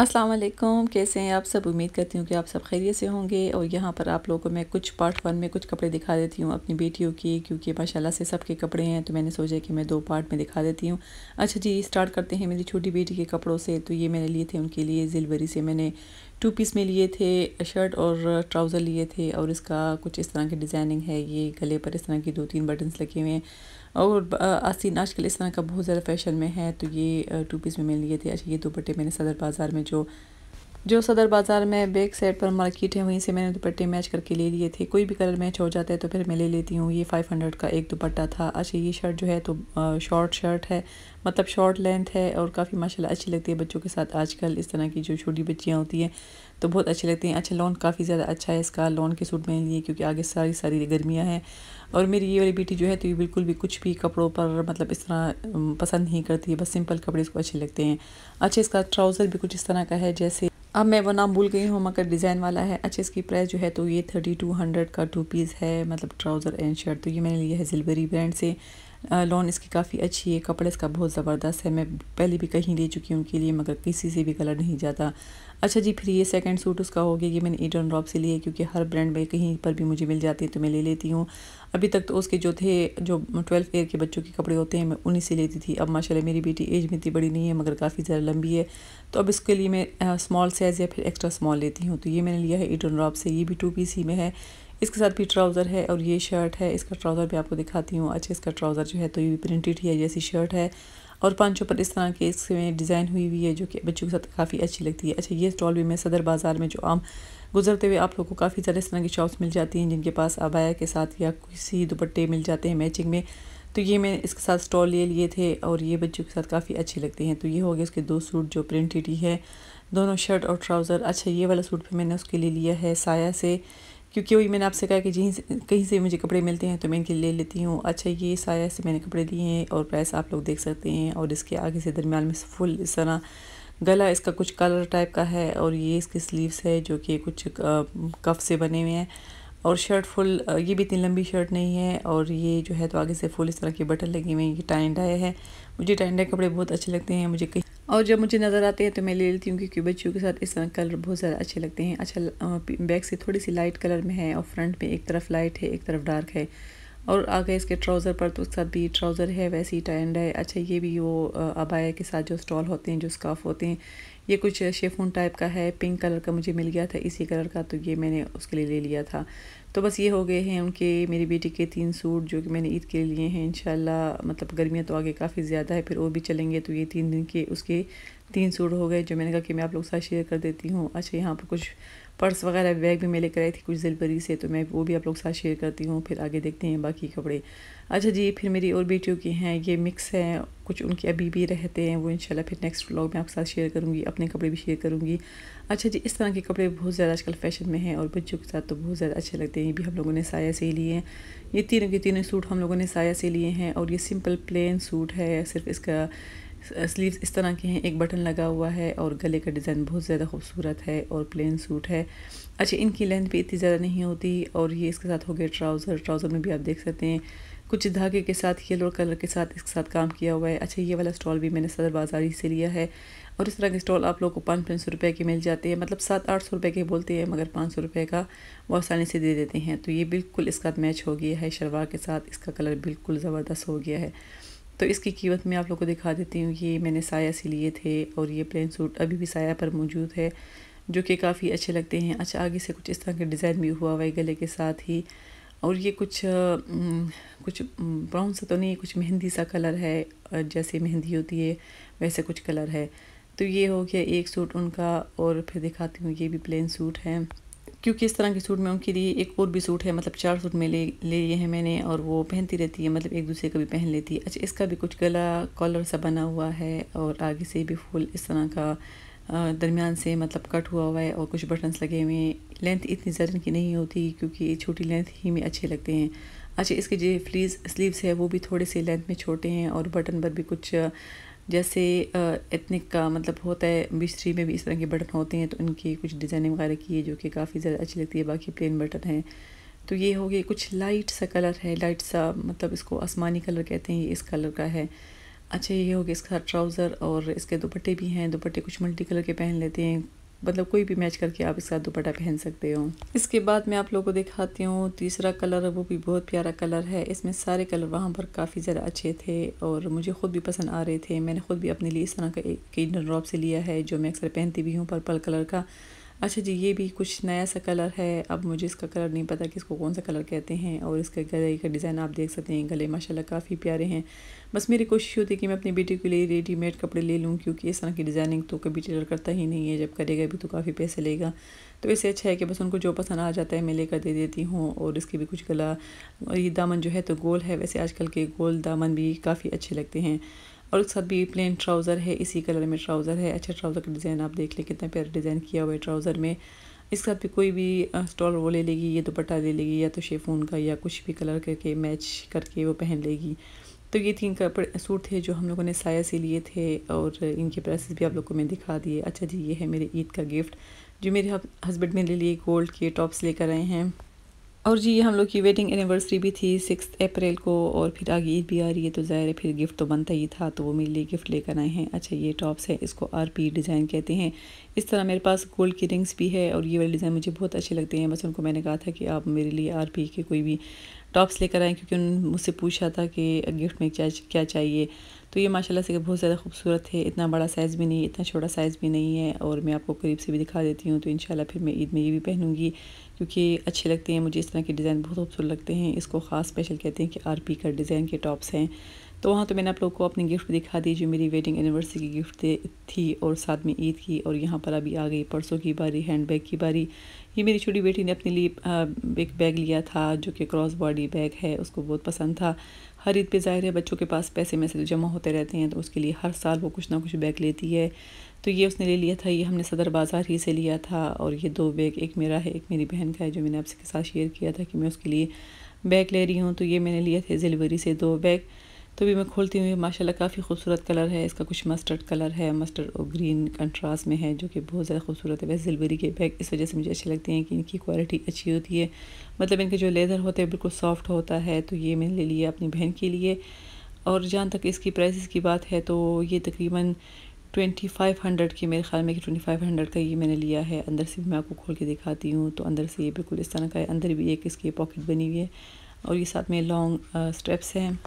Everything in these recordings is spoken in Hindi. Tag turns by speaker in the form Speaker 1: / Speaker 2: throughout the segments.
Speaker 1: अस्सलाम वालेकुम कैसे हैं आप सब उम्मीद करती हूँ कि आप सब खैरियत से होंगे और यहाँ पर आप लोगों को मैं कुछ पार्ट वन में कुछ कपड़े दिखा देती हूँ अपनी बेटियों की क्योंकि माशाल्लाह से सबके कपड़े हैं तो मैंने सोचा कि मैं दो पार्ट में दिखा देती हूँ अच्छा जी स्टार्ट करते हैं मेरी छोटी बेटी के कपड़ों से तो ये मैंने लिए थे उनके लिए जिलवरी से मैंने टू पीस में लिए थे शर्ट और ट्राउज़र लिए थे और इसका कुछ इस तरह की डिज़ाइनिंग है ये गले पर इस तरह की दो तीन बटन्स लगे हुए हैं और आस्तीन आजकल इस तरह का बहुत ज़्यादा फैशन में है तो ये टू पीस में मैंने लिए थे अच्छा ये बटे मैंने सदर बाज़ार में जो जो सदर बाज़ार में बैक साइड पर मार्केट है वहीं से मैंने दुपट्टे मैच करके ले लिए थे कोई भी कलर मैच हो जाता है तो फिर मैं ले लेती हूँ ये 500 का एक दुपट्टा था अच्छा ये शर्ट जो है तो शॉर्ट शर्ट है मतलब शॉर्ट लेंथ है और काफ़ी माशाल्लाह अच्छी लगती है बच्चों के साथ आजकल इस तरह की जो छोटी बच्चियाँ होती हैं तो बहुत अच्छी लगती हैं अच्छा लॉन काफ़ी ज़्यादा अच्छा है इसका लॉन के सूट मैंने लिए क्योंकि आगे सारी सारी गर्मियाँ हैं और मेरी ये वाली बेटी जो है तो ये बिल्कुल भी कुछ भी कपड़ों पर मतलब इस तरह पसंद नहीं करती है बस सिंपल कपड़े इसको अच्छे लगते हैं अच्छा इसका ट्राउज़र भी कुछ इस तरह का है जैसे अब मैं वो नाम भूल गई हूँ मगर डिज़ाइन वाला है अच्छा इसकी प्राइस जो है तो ये थर्टी टू हंड्रेड का टू पीस है मतलब ट्राउज़र एंड शर्ट तो ये मैंने लिया है सिल्वरी ब्रांड से लॉन इसकी काफ़ी अच्छी है कपड़ा इसका बहुत ज़बरदस्त है मैं पहले भी कहीं ले चुकी हूँ उनके लिए मगर किसी से भी कलर नहीं जाता अच्छा जी फिर ये सेकंड सूट उसका हो गया ये मैंने ईडन ड्रॉप से लिए क्योंकि हर ब्रांड में कहीं पर भी मुझे मिल जाती है तो मैं ले लेती हूँ अभी तक तो उसके जो थे जो ट्वेल्थ ईयर के बच्चों के कपड़े होते हैं मैं उन्हीं से लेती थी अब माशाल्लाह मेरी बेटी एज में इतनी बड़ी नहीं है मगर काफ़ी ज़्यादा लंबी है तो अब इसके लिए मैं स्मॉल साइज़ या फिर एक्स्ट्रा स्मॉल लेती हूँ तो ये मैंने लिया है ईडन ड्रॉप से ये भी टू पी सी में है इसके साथ भी ट्राउज़र है और ये शर्ट है इसका ट्राउज़र भी आपको दिखाती हूँ अच्छा इसका ट्राउज़र जो है तो ये प्रिंटेड ही है जैसी शर्ट है और पांचों पर इस तरह के इसमें डिज़ाइन हुई हुई है जो कि बच्चों के साथ काफ़ी अच्छी लगती है अच्छा ये स्टॉल भी मैं सदर बाज़ार में जो आम गुजरते हुए आप लोगों को काफ़ी सारे इस तरह की शॉप्स मिल जाती हैं जिनके पास आबाया के साथ या किसी दुपट्टे मिल जाते हैं मैचिंग में तो ये मैं इसके साथ स्टॉल ले लिए थे और ये बच्चों के साथ काफ़ी अच्छे लगते हैं तो ये हो गए उसके दो सूट जो प्रिंटेड ही है दोनों शर्ट और ट्राउज़र अच्छा ये वाला सूट भी मैंने उसके लिए लिया है साया से क्योंकि वही मैंने आपसे कहा कि जी कहीं से मुझे कपड़े मिलते हैं तो मैं इनके ले लेती हूँ अच्छा ये साया से मैंने कपड़े दिए हैं और प्राइस आप लोग देख सकते हैं और इसके आगे से दरमियान में फुल इस तरह गला इसका कुछ कलर टाइप का है और ये इसके स्लीव्स है जो कि कुछ कफ से बने हुए हैं और शर्ट फुल ये भी इतनी लंबी शर्ट नहीं है और ये जो है तो आगे से फुल इस तरह के बटन लगे हुए हैं ये टाइंडा है मुझे टाइंडा कपड़े बहुत अच्छे लगते हैं मुझे कहीं और जब मुझे नज़र आते हैं तो मैं ले लेती हूँ क्योंकि बच्चियों के साथ इस कलर बहुत ज़्यादा अच्छे लगते हैं अच्छा बैक से थोड़ी सी लाइट कलर में है और फ्रंट में एक तरफ लाइट है एक तरफ डार्क है और आगे इसके ट्राउज़र पर तो उसके साथ भी ट्राउज़र है वैसे ही टाइंड है अच्छा ये भी वो अबाया के साथ जो स्टॉल होते हैं जो स्काफ होते हैं ये कुछ शेफून टाइप का है पिंक कलर का मुझे मिल गया था इसी कलर का तो ये मैंने उसके लिए ले लिया था तो बस ये हो गए हैं उनके मेरी बेटी के तीन सूट जो कि मैंने ईद के लिए लिए हैं इन मतलब गर्मियाँ तो आगे काफ़ी ज़्यादा है फिर वो भी चलेंगे तो ये तीन दिन के उसके तीन सूट हो गए जो मैंने कहा कि मैं आप लोग साथ शेयर कर देती हूँ अच्छा यहाँ पर कुछ पर्स वगैरह बैग भी मैं लेकर आई थी कुछ जिलबरी से तो मैं वो भी आप लोग साथ शेयर करती हूँ फिर आगे देखते हैं बाकी कपड़े अच्छा जी फिर मेरी और बेटियों की हैं ये मिक्स हैं कुछ उनके अभी भी रहते हैं वो इंशाल्लाह फिर नेक्स्ट व्लॉग में आपके साथ शेयर करूँगी अपने कपड़े भी शेयर करूँगी अच्छा जी इस तरह के कपड़े बहुत ज़्यादा आजकल फैशन में हैं और बच्चों के साथ तो बहुत ज़्यादा अच्छे लगते हैं ये भी हम लोगों ने साया से लिए हैं ये तीनों के तीनों सूट हम लोगों ने साया से लिए हैं और ये सिंपल प्लेन सूट है सिर्फ इसका स्लीव्स इस तरह के हैं एक बटन लगा हुआ है और गले का डिज़ाइन बहुत ज़्यादा खूबसूरत है और प्लेन सूट है अच्छा इनकी लेंथ भी इतनी ज़्यादा नहीं होती और ये इसके साथ हो गया ट्राउज़र ट्राउज़र में भी आप देख सकते हैं कुछ धागे के साथ येलो कलर के साथ इसके साथ काम किया हुआ है अच्छा ये वाला स्टॉल भी मैंने सदर बाज़ार ही से लिया है और इस तरह के स्टॉल आप लोग को पाँच पाँच सौ रुपये के मिल जाते हैं मतलब सात आठ सौ रुपये के बोलते हैं मगर पाँच सौ रुपये का वो आसानी से दे देते हैं तो ये बिल्कुल इसका मैच हो गया है शलवार के साथ इसका कलर बिल्कुल ज़बरदस्त हो गया है तो इसकी कीमत मैं आप लोग को दिखा देती हूँ ये मैंने साया से लिए थे और ये प्लेन सूट अभी भी साया पर मौजूद है जो कि काफ़ी अच्छे लगते हैं अच्छा आगे से कुछ इस तरह के डिज़ाइन भी हुआ हुआ है गले के साथ ही और ये कुछ कुछ ब्राउन सा तो नहीं कुछ मेहंदी सा कलर है जैसे मेहंदी होती है वैसे कुछ कलर है तो ये हो गया एक सूट उनका और फिर दिखाती हूँ ये भी प्लेन सूट है क्योंकि इस तरह के सूट में उनके लिए एक और भी सूट है मतलब चार सूट में ले ले लिए हैं मैंने और वो पहनती रहती है मतलब एक दूसरे का भी पहन लेती है अच्छा इसका भी कुछ गला कॉलर सा बना हुआ है और आगे से भी फुल इस तरह का दरमियान से मतलब कट हुआ हुआ है और कुछ बटन्स लगे हुए हैं लेंथ इतनी जरन की नहीं होती क्योंकि छोटी लेंथ ही में अच्छे लगते हैं अच्छा इसके जो फ्लीज स्लीव्स है वो भी थोड़े से लेंथ में छोटे हैं और बटन पर भी कुछ जैसे एथनिक का मतलब होता है बिस्तरी में भी इस तरह के बटन होते हैं तो इनकी कुछ डिज़ाइनिंग वगैरह की है जो कि काफ़ी ज़्यादा अच्छी लगती है बाकी प्लेन बटन हैं तो ये हो गया कुछ लाइट सा कलर है लाइट सा मतलब इसको आसमानी कलर कहते हैं ये इस कलर का है अच्छा ये हो गया इसका ट्राउज़र और इसके दुपट्टे भी हैं दुपट्टे कुछ मल्टी कलर के पहन लेते हैं मतलब कोई भी मैच करके आप इसका दुपट्टा पहन सकते हो इसके बाद मैं आप लोगों को दिखाती हूँ तीसरा कलर वो भी बहुत प्यारा कलर है इसमें सारे कलर वहाँ पर काफ़ी ज़्यादा अच्छे थे और मुझे ख़ुद भी पसंद आ रहे थे मैंने ख़ुद भी अपने लिए इस तरह का एक ड्रॉप से लिया है जो मैं अक्सर पहनती भी हूँ पर्पल कलर का अच्छा जी ये भी कुछ नया सा कलर है अब मुझे इसका कलर नहीं पता कि इसको कौन सा कलर कहते हैं और इसका गले का डिज़ाइन आप देख सकते हैं गले माशाल्लाह काफ़ी प्यारे हैं बस मेरी कोशिश होती है कि मैं अपनी बेटी के लिए रेडीमेड कपड़े ले लूँ क्योंकि इस तरह की डिज़ाइनिंग तो कभी टेलर करता ही नहीं है जब करेगा भी तो काफ़ी पैसे लेगा तो इससे अच्छा है कि बस उनको जो पसंद आ जाता है मैं लेकर दे देती हूँ और इसके भी कुछ गला और ये दामन जो है तो गोल है वैसे आजकल के गोल दामन भी काफ़ी अच्छे लगते हैं और उसके साथ भी प्लेन ट्राउज़र है इसी कलर में ट्राउज़र है अच्छा ट्राउज़र का डिज़ाइन आप देख लें कितना प्यारा डिज़ाइन किया हुआ है ट्राउज़र में इसके साथ भी कोई भी स्टॉल वो ले लेगी ये दुपट्टा ले लेगी या तो शेफून का या कुछ भी कलर करके मैच करके वो पहन लेगी तो ये तीन कपड़े सूट थे जो हम लोगों ने साया से लिए थे और इनके प्राइसेस भी आप लोगों को मैं दिखा दिए अच्छा जी ये है मेरे ईद का गिफ्ट जो मेरे हस्बैंड मेरे लिए गोल्ड के टॉप्स लेकर आए हैं और जी ये हम लोग की वेडिंग एनिवर्सरी भी थी सिक्स अप्रैल को और फिर आगे ईद भी आ रही है तो ज़ाहिर है फिर गिफ्ट तो बनता ही था तो वो मेरे लिए गिफ्ट लेकर आए हैं अच्छा ये टॉप्स है इसको आरपी डिज़ाइन कहते हैं इस तरह मेरे पास गोल्ड की रिंग्स भी है और ये वाले डिज़ाइन मुझे बहुत अच्छे लगते हैं बस उनको मैंने कहा था कि आप मेरे लिए आर के कोई भी टॉप्स लेकर आए क्योंकि उन्होंने मुझसे पूछा था कि गिफ्ट में क्या चाहिए तो ये माशाल्लाह से बहुत ज़्यादा खूबसूरत है इतना बड़ा साइज़ भी नहीं इतना छोटा साइज़ भी नहीं है और मैं आपको करीब से भी दिखा देती हूँ तो इन फिर मैं ईद में ये भी पहनूँगी क्योंकि अच्छे लगते हैं मुझे इस तरह के डिज़ाइन बहुत खूबसूरत लगते हैं इसको ख़ास स्पेशल कहते हैं कि आर पी का डिज़ाइन के टॉप्स हैं तो वहाँ तो मैंने आप लोग को अपनी गिफ्ट दिखा दी जो मेरी वेडिंग एनिवर्सरी की गिफ्ट थी और साथ में ईद की और यहाँ पर अभी आ गई परसों की बारी हैंड बैग की बारी ये मेरी छोटी बेटी ने अपने लिए एक बैग लिया था जो कि क्रॉस बॉडी बैग है उसको बहुत पसंद था हर ईद पे जाहिर है बच्चों के पास पैसे में से जमा होते रहते हैं तो उसके लिए हर साल वो कुछ ना कुछ बैग लेती है तो ये उसने ले लिया था ये हमने सदर बाज़ार ही से लिया था और ये दो बैग एक मेरा है एक मेरी बहन का है जो मैंने आपसे के साथ शेयर किया था कि मैं उसके लिए बैग ले रही हूँ तो ये मैंने लिए थे जिलवरी से दो बैग तो भी मैं खोलती हूँ ये माशाल्लाह काफ़ी खूबसूरत कलर है इसका कुछ मस्टर्ड कलर है मस्टर्ड और ग्रीन कंट्रास्ट में है जो कि बहुत ज़्यादा खूबसूरत है वैसे जिलवरी के बैग इस वजह से मुझे अच्छे लगते हैं कि इनकी क्वालिटी अच्छी होती है मतलब इनके जो लेदर होते हैं बिल्कुल सॉफ्ट होता है तो ये मैंने ले लिया अपनी बहन के लिए और जहाँ तक इसकी प्राइस की बात है तो ये तकरीबन ट्वेंटी फाइव हंड्रेड की मेरे ख्याल में कि ट्वेंटी फाइव हंड्रेड का ये मैंने लिया है अंदर से भी मैं आपको खोल के दिखाती हूँ तो अंदर से ये बिल्कुल इस तरह का है अंदर भी एक इसकी पॉकेट बनी हुई है और ये साथ में लॉन्ग स्टेप्स हैं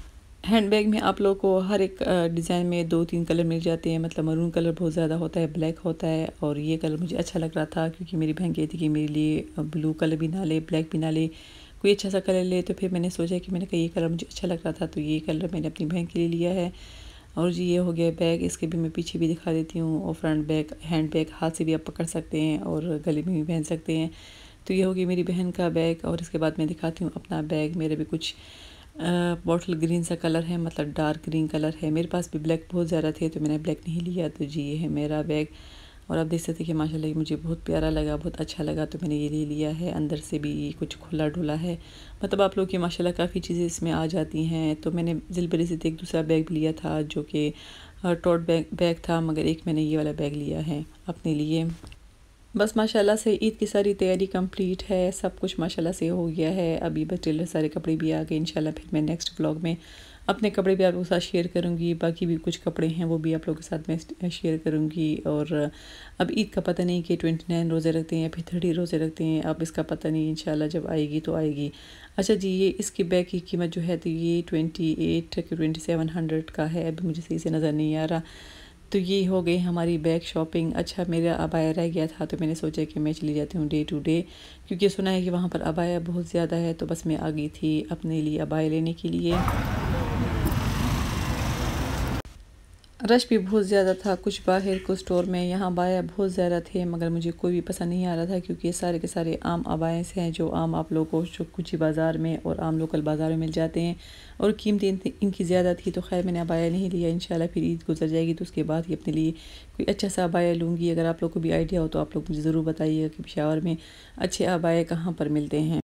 Speaker 1: हैंड बैग में आप लोगों को हर एक डिज़ाइन में दो तीन कलर मिल जाते हैं मतलब मरून कलर बहुत ज़्यादा होता है ब्लैक होता है और ये कलर मुझे अच्छा लग रहा था क्योंकि मेरी बहन कहती कि मेरे लिए ब्लू कलर भी ना ले ब्लैक भी ना ले कोई अच्छा सा कलर ले तो फिर मैंने सोचा कि मैंने कहा ये कलर मुझे अच्छा लग रहा था तो ये कलर मैंने अपनी बहन के लिए लिया है और जी ये हो गया बैग इसके भी मैं पीछे भी दिखा देती हूँ और फ्रंट बैग हैंड बैग हाथ से भी आप पकड़ सकते हैं और गले में भी पहन सकते हैं तो ये हो गया मेरी बहन का बैग और इसके बाद मैं दिखाती हूँ अपना बैग मेरे भी कुछ बॉटल ग्रीन सा कलर है मतलब डार्क ग्रीन कलर है मेरे पास भी ब्लैक बहुत ज़्यादा थे तो मैंने ब्लैक नहीं लिया तो जी ये है मेरा बैग और आप देख सकते कि माशाल्लाह ये मुझे बहुत प्यारा लगा बहुत अच्छा लगा तो मैंने ये ले लिया है अंदर से भी कुछ खुला ढुला है मतलब आप लोग की माशाल्लाह काफ़ी चीज़ें इसमें आ जाती हैं तो मैंने दिलबरी से तो एक दूसरा बैग लिया था जो कि टॉट बैग बैग था मगर एक मैंने ये वाला बैग लिया है अपने लिए बस माशाल्लाह से ईद की सारी तैयारी कंप्लीट है सब कुछ माशाल्लाह से हो गया है अभी बस टेलर सारे कपड़े भी आ गए इंशाल्लाह फिर मैं नेक्स्ट व्लॉग में अपने कपड़े भी आप लोगों के साथ शेयर करूँगी बाकी भी कुछ कपड़े हैं वो भी आप लोगों के साथ मैं शेयर करूँगी और अब ईद का पता नहीं कि ट्वेंटी नाइन रोज़े रखते हैं या फिर थर्टी रोज़े रखते हैं अब इसका पता नहीं इंशाल्लाह जब आएगी तो आएगी अच्छा जी ये इसकी बैग की कीमत जो है तो ये twenty eight twenty seven hundred का है अभी मुझे सही से नज़र नहीं आ रहा तो ये हो गई हमारी बैग शॉपिंग अच्छा मेरा अबाया रह गया था तो मैंने सोचा कि मैं चली जाती हूँ डे टू डे क्योंकि सुना है कि वहाँ पर अबाया बहुत ज़्यादा है तो बस मैं आ गई थी अपने लिए अबाया लेने के लिए रश भी बहुत ज़्यादा था कुछ बाहर कुछ स्टोर में यहाँ बाया बहुत ज़्यादा थे मगर मुझे कोई भी पसंद नहीं आ रहा था क्योंकि ये सारे के सारे आम आबाएँ हैं जो आम आप लोगों को जो कुछ ही बाज़ार में और आम लोकल बाज़ार में मिल जाते हैं और कीमतें इन, इनकी ज़्यादा थी तो खैर मैंने अबाया नहीं लिया इन फिर ईद गुजर जाएगी तो उसके बाद ही अपने लिए कोई अच्छा सा अबाया लूँगी अगर आप लोग को भी आइडिया हो तो आप लोग मुझे ज़रूर बताइएगा कि पिशावर में अच्छे आबाए कहाँ पर मिलते हैं